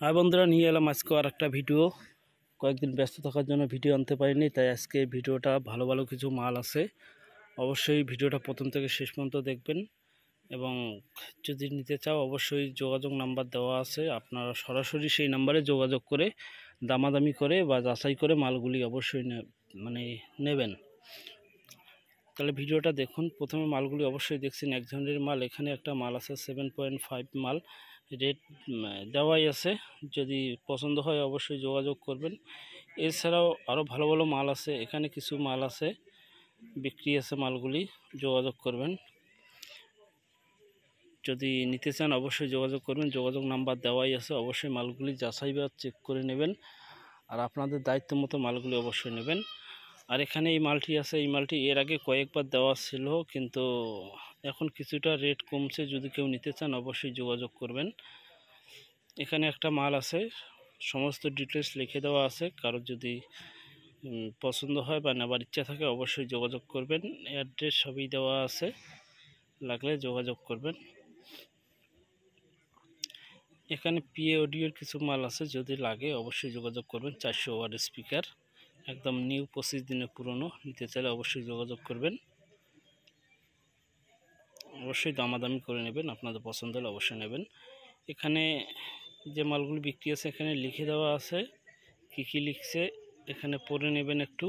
হ্যাঁ বন্ধুরা নিয়ে এলাম আজকে আর একটা ভিডিও কয়েকদিন ব্যস্ত থাকার জন্য ভিডিও আনতে পারিনি তাই আজকে ভিডিওটা ভালো ভালো কিছু মাল আছে অবশ্যই ভিডিওটা প্রথম থেকে শেষ পর্যন্ত দেখবেন এবং যদি নিতে চাও অবশ্যই যোগাযোগ নাম্বার দেওয়া আছে আপনারা সরাসরি সেই নাম্বারে যোগাযোগ করে দামাদামি করে বা যাচাই করে মালগুলি অবশ্যই মানে নেবেন তাহলে ভিডিওটা দেখুন প্রথমে মালগুলি অবশ্যই দেখছেন এক ধরনের মাল এখানে একটা মাল আছে সেভেন পয়েন্ট ফাইভ মাল রেট দেওয়াই আছে যদি পছন্দ হয় অবশ্যই যোগাযোগ করবেন এছাড়াও আরও ভালো ভালো মাল আছে এখানে কিছু মাল আছে বিক্রি আছে মালগুলি যোগাযোগ করবেন যদি নিতে চান অবশ্যই যোগাযোগ করবেন যোগাযোগ নাম্বার দেওয়াই আছে অবশ্যই মালগুলি যাচাই বা চেক করে নেবেন আর আপনাদের দায়িত্ব মতো মালগুলি অবশ্যই নেবেন আর এখানে এই মালটি আছে এই মালটি এর আগে কয়েকবার দেওয়া ছিল কিন্তু এখন কিছুটা রেট কমছে যদি কেউ নিতে চান অবশ্যই যোগাযোগ করবেন এখানে একটা মাল আছে সমস্ত ডিটেলস লিখে দেওয়া আছে কারোর যদি পছন্দ হয় বা নেবার ইচ্ছা থাকে অবশ্যই যোগাযোগ করবেন অ্যাড্রেস সবই দেওয়া আছে লাগলে যোগাযোগ করবেন এখানে পিএ অডিওর কিছু মাল আছে যদি লাগে অবশ্যই যোগাযোগ করবেন চারশো ওয়ার স্পিকার একদম নিউ পঁচিশ দিনে পুরনো নিতে চাইলে অবশ্যই যোগাযোগ করবেন অবশ্যই দামাদামি করে নেবেন আপনাদের পছন্দ হলে অবশ্যই নেবেন এখানে যে মালগুলি বিক্রি আছে এখানে লিখে দেওয়া আছে কি কি লিখছে এখানে পড়ে নেবেন একটু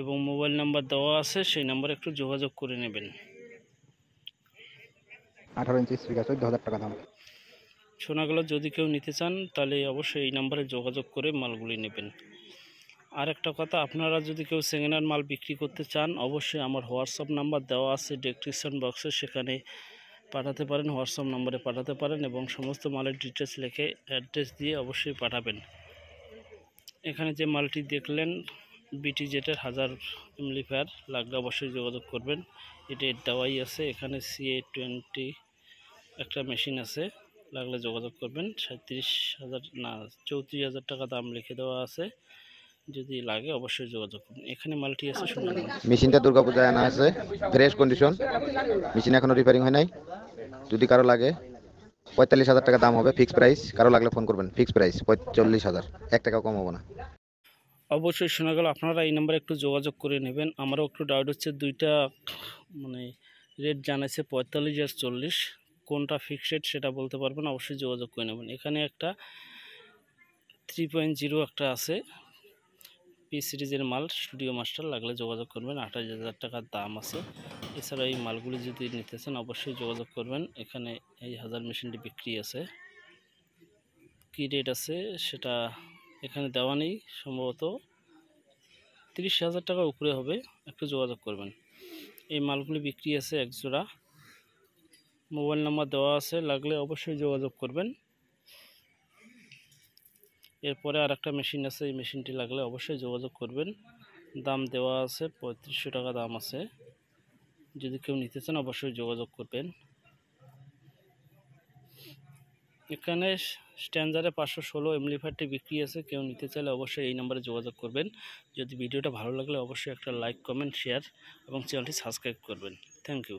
এবং মোবাইল নাম্বার দেওয়া আছে সেই নাম্বারে একটু যোগাযোগ করে নেবেন আঠারো ইঞ্চি স্পিকার চোদ্দ হাজার টাকা দাম সোনাগুলো যদি কেউ নিতে চান তাহলে অবশ্যই এই নাম্বারে যোগাযোগ করে মালগুলি নেবেন আর একটা কথা আপনারা যদি কেউ সেকেন্ড মাল বিক্রি করতে চান অবশ্যই আমার হোয়াটসঅ্যাপ নাম্বার দেওয়া আছে ডেসক্রিপশন বক্সে সেখানে পাঠাতে পারেন হোয়াটসঅ্যাপ নম্বরে পাঠাতে পারেন এবং সমস্ত মালের ডিটেলস লিখে অ্যাড্রেস দিয়ে অবশ্যই পাঠাবেন এখানে যে মালটি দেখলেন বিটি জেটের হাজার এমলিফায়ার লাগলে অবশ্যই যোগাযোগ করবেন এটি দাওয়াই আছে এখানে সিএ টোয়েন্টি একটা মেশিন আছে লাগলে যোগাযোগ করবেন সাঁত্রিশ হাজার না চৌত্রিশ হাজার টাকা দাম লিখে দেওয়া আছে যদি লাগে অবশ্যই যোগাযোগ করুন এখানে মালটি আছে মেশিনটা দুর্গাপূজায় আনা আছে ফ্রেশ কন্ডিশন মেশিন এখনো রিপেয়ারিং হয় নাই যদি কারো লাগে পঁয়তাল্লিশ হাজার টাকা দাম হবে ফিক্স প্রাইস কারো লাগলে ফোন করবেন ফিক্স প্রাইস পঁয়তাল্লিশ হাজার এক টাকা কম হবে না অবশ্যই শোনা গেল আপনারা এই নাম্বারে একটু যোগাযোগ করে নেবেন আমারও একটু ডাউট হচ্ছে দুইটা মানে রেট জানাইছে পঁয়তাল্লিশ আর চল্লিশ কোনটা রেট সেটা বলতে পারবেন অবশ্যই যোগাযোগ করে নেবেন এখানে একটা থ্রি পয়েন্ট জিরো একটা আছে পি সিরিজের মাল স্টুডিও মাস্টার লাগলে যোগাযোগ করবেন আঠাশ হাজার টাকার দাম আছে এছাড়া এই মালগুলি যদি নিতে চান অবশ্যই যোগাযোগ করবেন এখানে এই হাজার মেশিনটি বিক্রি আছে কী রেট আছে সেটা এখানে দেওয়া নেই সম্ভবত তিরিশ হাজার টাকার উপরে হবে একটু যোগাযোগ করবেন এই মালগুলি বিক্রি আছে একজোড়া মোবাইল নাম্বার দেওয়া আছে লাগলে অবশ্যই যোগাযোগ করবেন এরপরে আর একটা মেশিন আছে এই মেশিনটি লাগলে অবশ্যই যোগাযোগ করবেন দাম দেওয়া আছে পঁয়ত্রিশশো টাকা দাম আছে যদি কেউ নিতে চান অবশ্যই যোগাযোগ করবেন এখানে স্ট্যান্ডারে পাঁচশো ষোলো এমলিফারটি বিক্রি আছে কেউ নিতে চাইলে অবশ্যই এই নাম্বারে যোগাযোগ করবেন যদি ভিডিওটা ভালো লাগলে অবশ্যই একটা লাইক কমেন্ট শেয়ার এবং চ্যানেলটি সাবস্ক্রাইব করবেন থ্যাংক ইউ